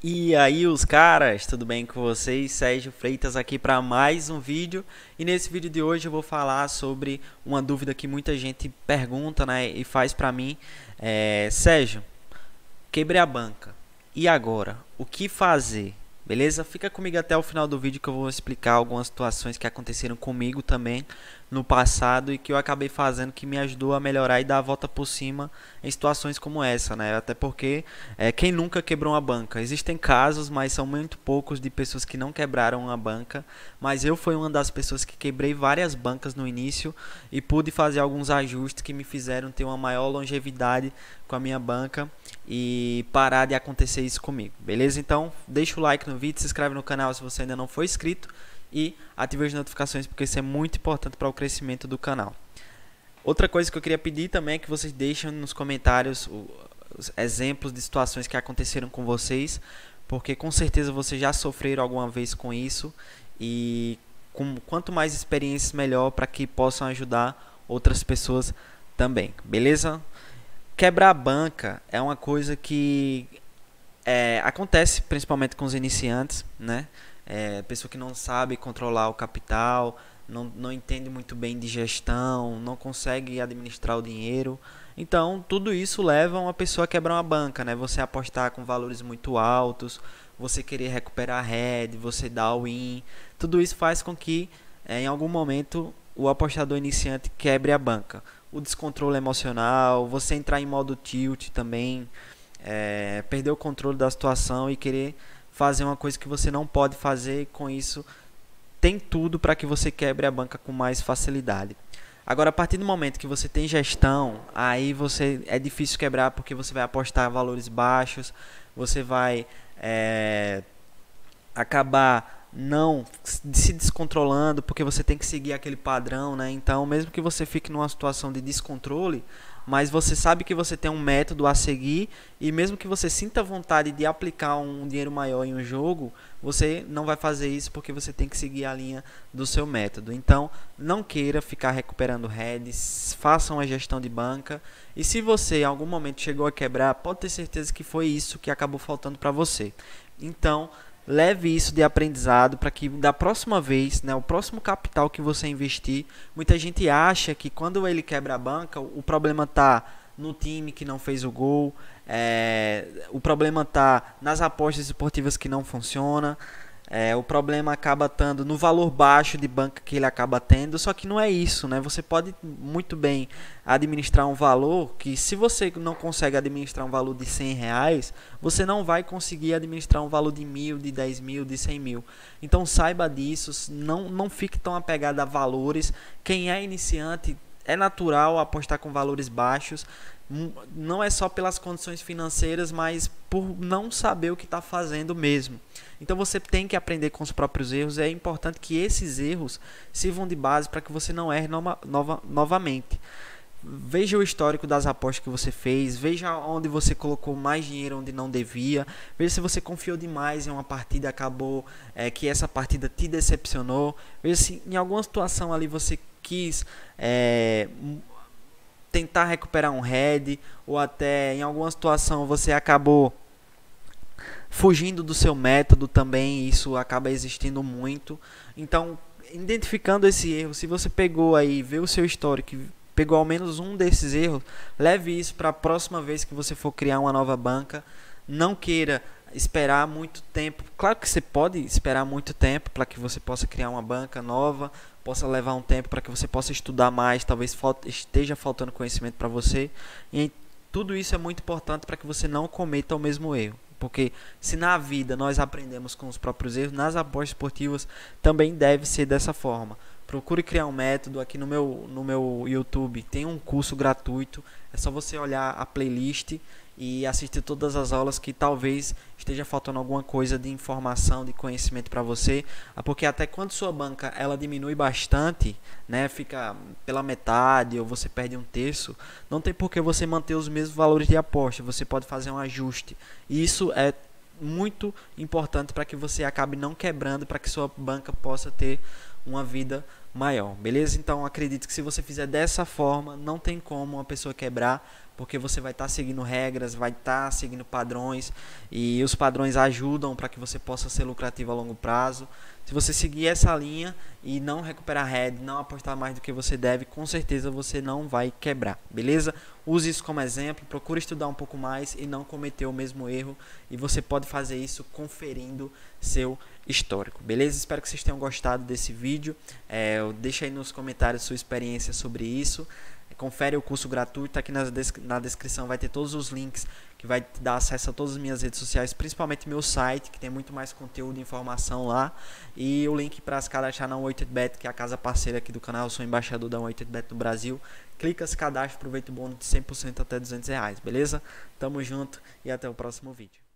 E aí, os caras, tudo bem com vocês? Sérgio Freitas aqui para mais um vídeo. E nesse vídeo de hoje eu vou falar sobre uma dúvida que muita gente pergunta, né, e faz para mim, é, Sérgio, quebrei a banca. E agora, o que fazer? Beleza? Fica comigo até o final do vídeo que eu vou explicar algumas situações que aconteceram comigo também no passado e que eu acabei fazendo que me ajudou a melhorar e dar a volta por cima em situações como essa, né? Até porque é, quem nunca quebrou uma banca? Existem casos, mas são muito poucos de pessoas que não quebraram uma banca. Mas eu fui uma das pessoas que quebrei várias bancas no início e pude fazer alguns ajustes que me fizeram ter uma maior longevidade com a minha banca e parar de acontecer isso comigo, beleza? Então, deixa o like no vídeo, se inscreve no canal se você ainda não for inscrito e ative as notificações porque isso é muito importante para o crescimento do canal. Outra coisa que eu queria pedir também é que vocês deixem nos comentários os exemplos de situações que aconteceram com vocês, porque com certeza vocês já sofreram alguma vez com isso e com quanto mais experiências melhor para que possam ajudar outras pessoas também, beleza? Quebrar a banca é uma coisa que é, acontece principalmente com os iniciantes, né? É, pessoa que não sabe controlar o capital, não, não entende muito bem de gestão, não consegue administrar o dinheiro. Então, tudo isso leva uma pessoa a quebrar uma banca, né? Você apostar com valores muito altos, você querer recuperar a head, você dar o win. Tudo isso faz com que, é, em algum momento, o apostador iniciante quebre a banca. O descontrole emocional, você entrar em modo tilt também é, perder o controle da situação e querer fazer uma coisa que você não pode fazer e com isso tem tudo para que você quebre a banca com mais facilidade. Agora, a partir do momento que você tem gestão, aí você é difícil quebrar porque você vai apostar valores baixos, você vai é, acabar não se descontrolando, porque você tem que seguir aquele padrão, né? Então, mesmo que você fique numa situação de descontrole, mas você sabe que você tem um método a seguir e mesmo que você sinta vontade de aplicar um dinheiro maior em um jogo, você não vai fazer isso porque você tem que seguir a linha do seu método. Então, não queira ficar recuperando redes, faça uma gestão de banca e se você em algum momento chegou a quebrar, pode ter certeza que foi isso que acabou faltando para você. Então, leve isso de aprendizado para que da próxima vez, né, o próximo capital que você investir, muita gente acha que quando ele quebra a banca, o problema tá no time que não fez o gol, é, o problema tá nas apostas esportivas que não funciona. É, o problema acaba estando no valor baixo de banca que ele acaba tendo, só que não é isso, né? Você pode muito bem administrar um valor que, se você não consegue administrar um valor de 100 reais, você não vai conseguir administrar um valor de mil, de 10 mil, de 100 mil. Então saiba disso, não, não fique tão apegado a valores. Quem é iniciante é natural apostar com valores baixos não é só pelas condições financeiras, mas por não saber o que está fazendo mesmo. Então você tem que aprender com os próprios erros. É importante que esses erros sirvam de base para que você não erre nova, nova, novamente. Veja o histórico das apostas que você fez, veja onde você colocou mais dinheiro onde não devia, veja se você confiou demais em uma partida acabou é, que essa partida te decepcionou, veja se em alguma situação ali você quis é, tentar recuperar um head, ou até em alguma situação você acabou fugindo do seu método também, isso acaba existindo muito. Então, identificando esse erro, se você pegou aí, vê o seu histórico, pegou ao menos um desses erros, leve isso para a próxima vez que você for criar uma nova banca. Não queira esperar muito tempo. Claro que você pode esperar muito tempo para que você possa criar uma banca nova, possa levar um tempo para que você possa estudar mais, talvez falta, esteja faltando conhecimento para você. E tudo isso é muito importante para que você não cometa o mesmo erro. Porque se na vida nós aprendemos com os próprios erros, nas apostas esportivas também deve ser dessa forma. Procure criar um método aqui no meu no meu YouTube, tem um curso gratuito, é só você olhar a playlist e assistir todas as aulas que talvez esteja faltando alguma coisa de informação, de conhecimento para você, ah, porque até quando sua banca ela diminui bastante, né, fica pela metade ou você perde um terço, não tem por que você manter os mesmos valores de aposta, você pode fazer um ajuste. E isso é muito importante para que você acabe não quebrando, para que sua banca possa ter uma vida maior, beleza? Então acredito que se você fizer dessa forma, não tem como uma pessoa quebrar, porque você vai estar tá seguindo regras, vai estar tá seguindo padrões e os padrões ajudam para que você possa ser lucrativo a longo prazo. Se você seguir essa linha e não recuperar red, não apostar mais do que você deve, com certeza você não vai quebrar, beleza? Use isso como exemplo, procure estudar um pouco mais e não cometer o mesmo erro e você pode fazer isso conferindo seu histórico, beleza? Espero que vocês tenham gostado desse vídeo. É, deixa aí nos comentários sua experiência sobre isso. Confere o curso gratuito, aqui na, na descrição vai ter todos os links que vai dar acesso a todas as minhas redes sociais, principalmente meu site, que tem muito mais conteúdo e informação lá. E o link para se cadastrar na 8 bet que é a casa parceira aqui do canal, eu sou embaixador da 8 bet do Brasil. Clica, se cadastra, aproveita o bônus de 100% até 200 reais, beleza? Tamo junto e até o próximo vídeo.